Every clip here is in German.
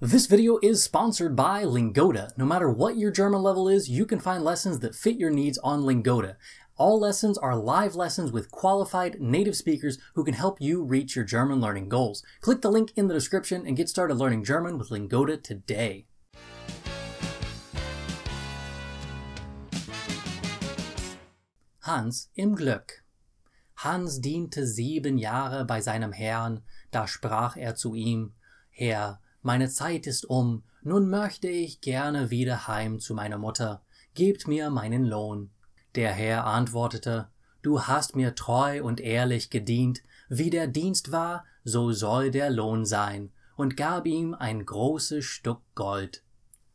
This video is sponsored by Lingoda. No matter what your German level is, you can find lessons that fit your needs on Lingoda. All lessons are live lessons with qualified native speakers who can help you reach your German learning goals. Click the link in the description and get started learning German with Lingoda today. Hans im Glück. Hans diente sieben Jahre bei seinem Herrn, da sprach er zu ihm, Herr, meine Zeit ist um, nun möchte ich gerne wieder heim zu meiner Mutter, gebt mir meinen Lohn. Der Herr antwortete, Du hast mir treu und ehrlich gedient, wie der Dienst war, so soll der Lohn sein, und gab ihm ein großes Stück Gold.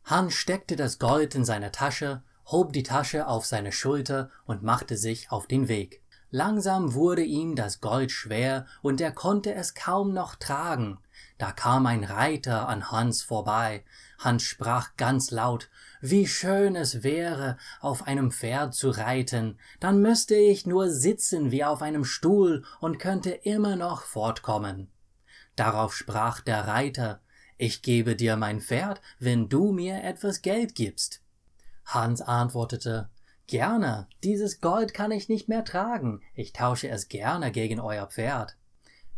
Han steckte das Gold in seine Tasche, hob die Tasche auf seine Schulter und machte sich auf den Weg. Langsam wurde ihm das Gold schwer, und er konnte es kaum noch tragen. Da kam ein Reiter an Hans vorbei. Hans sprach ganz laut, wie schön es wäre, auf einem Pferd zu reiten, dann müsste ich nur sitzen wie auf einem Stuhl und könnte immer noch fortkommen. Darauf sprach der Reiter, ich gebe dir mein Pferd, wenn du mir etwas Geld gibst. Hans antwortete, Gerne, dieses Gold kann ich nicht mehr tragen, ich tausche es gerne gegen euer Pferd.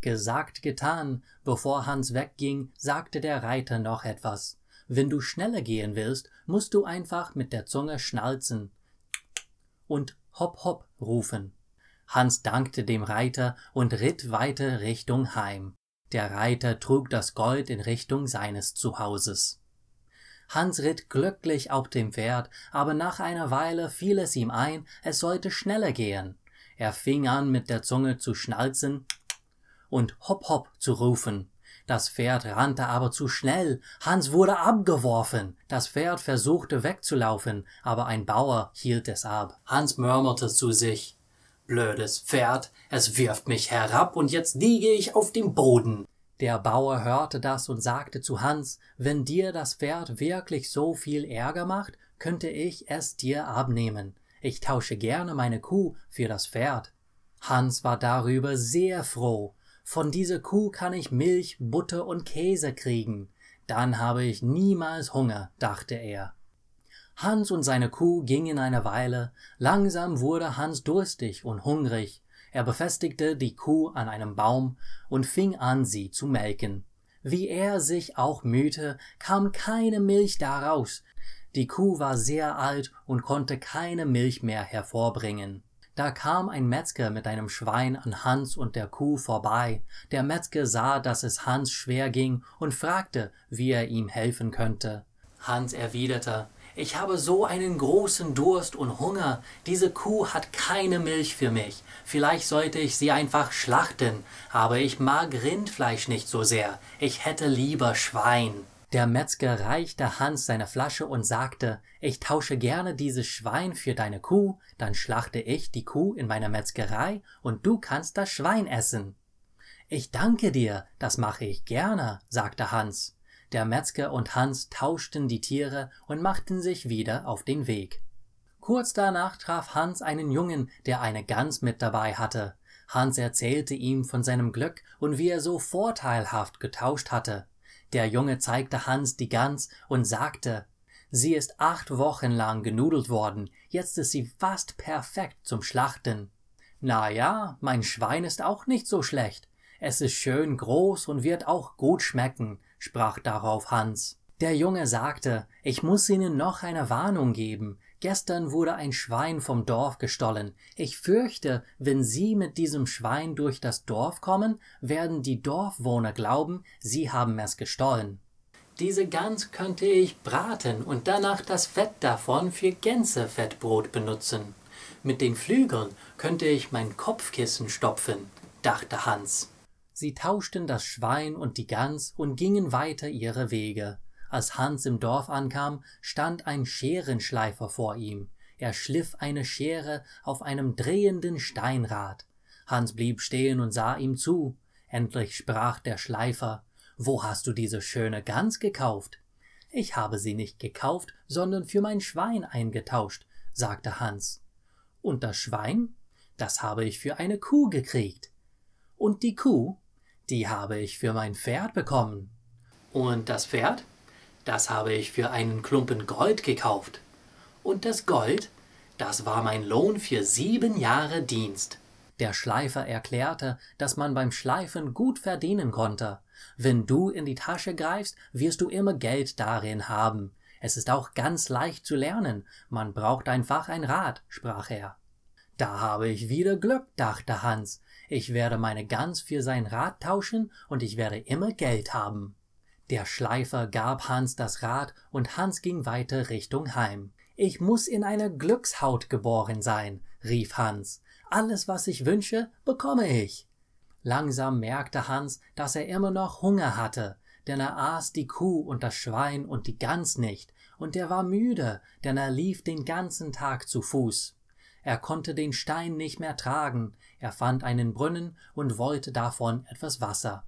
Gesagt, getan, bevor Hans wegging, sagte der Reiter noch etwas. Wenn du schneller gehen willst, musst du einfach mit der Zunge schnalzen und hopp hopp rufen. Hans dankte dem Reiter und ritt weiter Richtung Heim. Der Reiter trug das Gold in Richtung seines Zuhauses. Hans ritt glücklich auf dem Pferd, aber nach einer Weile fiel es ihm ein, es sollte schneller gehen. Er fing an, mit der Zunge zu schnalzen und hopp hopp zu rufen. Das Pferd rannte aber zu schnell, Hans wurde abgeworfen. Das Pferd versuchte wegzulaufen, aber ein Bauer hielt es ab. Hans murmelte zu sich Blödes Pferd, es wirft mich herab und jetzt liege ich auf dem Boden. Der Bauer hörte das und sagte zu Hans, wenn dir das Pferd wirklich so viel Ärger macht, könnte ich es dir abnehmen. Ich tausche gerne meine Kuh für das Pferd. Hans war darüber sehr froh. Von dieser Kuh kann ich Milch, Butter und Käse kriegen. Dann habe ich niemals Hunger, dachte er. Hans und seine Kuh gingen eine Weile, langsam wurde Hans durstig und hungrig, er befestigte die Kuh an einem Baum und fing an, sie zu melken. Wie er sich auch mühte, kam keine Milch daraus. Die Kuh war sehr alt und konnte keine Milch mehr hervorbringen. Da kam ein Metzger mit einem Schwein an Hans und der Kuh vorbei. Der Metzger sah, dass es Hans schwer ging und fragte, wie er ihm helfen könnte. Hans erwiderte, ich habe so einen großen Durst und Hunger. Diese Kuh hat keine Milch für mich. Vielleicht sollte ich sie einfach schlachten, aber ich mag Rindfleisch nicht so sehr. Ich hätte lieber Schwein. Der Metzger reichte Hans seine Flasche und sagte, ich tausche gerne dieses Schwein für deine Kuh, dann schlachte ich die Kuh in meiner Metzgerei und du kannst das Schwein essen. Ich danke dir, das mache ich gerne, sagte Hans. Der Metzger und Hans tauschten die Tiere und machten sich wieder auf den Weg. Kurz danach traf Hans einen Jungen, der eine Gans mit dabei hatte. Hans erzählte ihm von seinem Glück und wie er so vorteilhaft getauscht hatte. Der Junge zeigte Hans die Gans und sagte, sie ist acht Wochen lang genudelt worden, jetzt ist sie fast perfekt zum Schlachten. Na ja, mein Schwein ist auch nicht so schlecht. Es ist schön groß und wird auch gut schmecken sprach darauf Hans. Der Junge sagte, ich muss Ihnen noch eine Warnung geben. Gestern wurde ein Schwein vom Dorf gestohlen. Ich fürchte, wenn Sie mit diesem Schwein durch das Dorf kommen, werden die Dorfwohner glauben, Sie haben es gestohlen. Diese Gans könnte ich braten und danach das Fett davon für Gänsefettbrot benutzen. Mit den Flügeln könnte ich mein Kopfkissen stopfen, dachte Hans. Sie tauschten das Schwein und die Gans und gingen weiter ihre Wege. Als Hans im Dorf ankam, stand ein Scherenschleifer vor ihm. Er schliff eine Schere auf einem drehenden Steinrad. Hans blieb stehen und sah ihm zu. Endlich sprach der Schleifer Wo hast du diese schöne Gans gekauft? Ich habe sie nicht gekauft, sondern für mein Schwein eingetauscht, sagte Hans. Und das Schwein? Das habe ich für eine Kuh gekriegt. Und die Kuh? die habe ich für mein Pferd bekommen. Und das Pferd, das habe ich für einen Klumpen Gold gekauft. Und das Gold, das war mein Lohn für sieben Jahre Dienst. Der Schleifer erklärte, dass man beim Schleifen gut verdienen konnte. Wenn du in die Tasche greifst, wirst du immer Geld darin haben. Es ist auch ganz leicht zu lernen, man braucht einfach ein Rad, sprach er. Da habe ich wieder Glück, dachte Hans, ich werde meine Gans für sein Rad tauschen und ich werde immer Geld haben. Der Schleifer gab Hans das Rad und Hans ging weiter Richtung Heim. Ich muss in einer Glückshaut geboren sein, rief Hans. Alles, was ich wünsche, bekomme ich. Langsam merkte Hans, dass er immer noch Hunger hatte, denn er aß die Kuh und das Schwein und die Gans nicht, und er war müde, denn er lief den ganzen Tag zu Fuß er konnte den Stein nicht mehr tragen, er fand einen Brunnen und wollte davon etwas Wasser.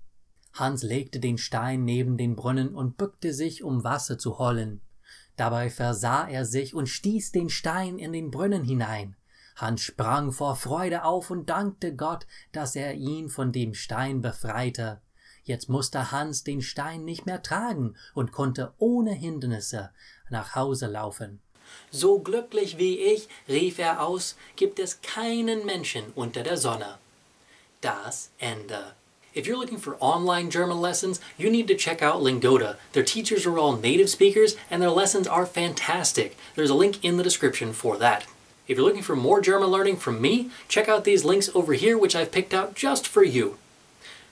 Hans legte den Stein neben den Brunnen und bückte sich, um Wasser zu holen. Dabei versah er sich und stieß den Stein in den Brunnen hinein. Hans sprang vor Freude auf und dankte Gott, dass er ihn von dem Stein befreite. Jetzt musste Hans den Stein nicht mehr tragen und konnte ohne Hindernisse nach Hause laufen. So glücklich wie ich, rief er aus, gibt es keinen Menschen unter der Sonne. Das Ende. If you're looking for online German lessons, you need to check out Lingoda. Their teachers are all native speakers and their lessons are fantastic. There's a link in the description for that. If you're looking for more German learning from me, check out these links over here which I've picked out just for you.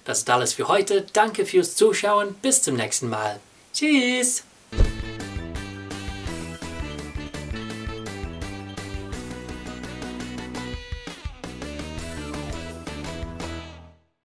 Das ist alles für heute. Danke fürs Zuschauen. Bis zum nächsten Mal. Tschüss!